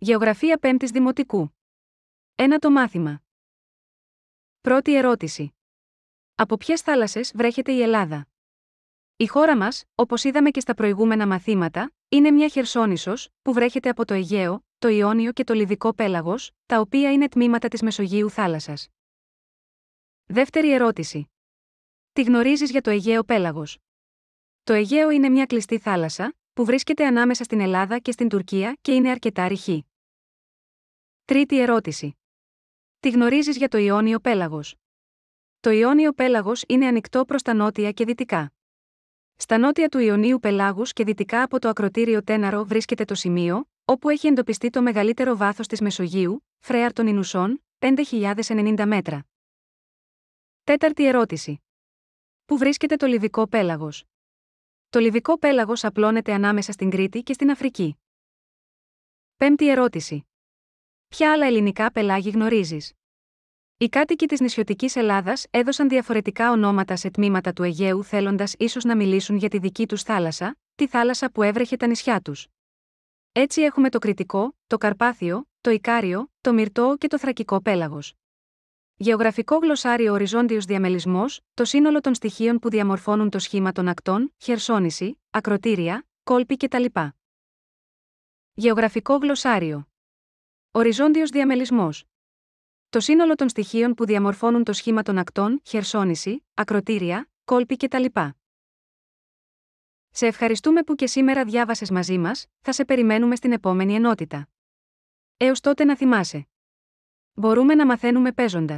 Γεωγραφία 5 Δημοτικού. Ένα το μάθημα. Πρώτη ερώτηση. Από ποιες θάλασσες βρέχεται η Ελλάδα. Η χώρα μας, όπως είδαμε και στα προηγούμενα μαθήματα, είναι μια χερσόνησος, που βρέχεται από το Αιγαίο, το Ιόνιο και το Λιβικό πέλαγος, τα οποία είναι τμήματα της Μεσογείου θάλασσας. Δεύτερη ερώτηση. Τι γνωρίζεις για το Αιγαίο πέλαγος. Το Αιγαίο είναι μια κλειστή θάλασσα, που βρίσκεται ανάμεσα στην Ελλάδα και στην Τουρκία και είναι αρκετά ρηχή. Τρίτη ερώτηση. Τι γνωρίζεις για το Ιόνιο Πέλαγος. Το Ιόνιο Πέλαγος είναι ανοιχτό προς τα νότια και δυτικά. Στα νότια του Ιονίου Πελάγους και δυτικά από το ακροτήριο Τέναρο βρίσκεται το σημείο, όπου έχει εντοπιστεί το μεγαλύτερο βάθος της Μεσογείου, φρέαρ των Ινουσών, 5.090 μέτρα. Τέταρτη ερώτηση. Πού βρίσκεται το Λιβικό Πέλαγος. Το Λιβικό Πέλαγος απλώνεται ανάμεσα στην Κρήτη και στην Αφρική. Πέμπτη ερώτηση. Ποια άλλα ελληνικά πελάγη γνωρίζεις. Οι κάτοικοι της νησιωτικής Ελλάδας έδωσαν διαφορετικά ονόματα σε τμήματα του Αιγαίου θέλοντας ίσως να μιλήσουν για τη δική τους θάλασσα, τη θάλασσα που έβρεχε τα νησιά τους. Έτσι έχουμε το Κρητικό, το Καρπάθιο, το Ικάριο, το Μυρτό και το Θρακικό πέλαγος. Γεωγραφικό γλωσσάριο οριζόντιος διαμελισμός, το σύνολο των στοιχείων που διαμορφώνουν το σχήμα των ακτών, χερσόνηση, ακροτήρια, κόλπη κτλ. Γεωγραφικό γλωσσάριο. Οριζόντιος διαμελισμός. Το σύνολο των στοιχείων που διαμορφώνουν το σχήμα των ακτών, χερσόνηση, ακροτήρια, κόλπη κτλ. Σε ευχαριστούμε που και σήμερα διάβασες μαζί μας, θα σε περιμένουμε στην επόμενη ενότητα. Έως τότε να θυμάσαι. Μπορούμε να μαθαίνουμε παίζοντας.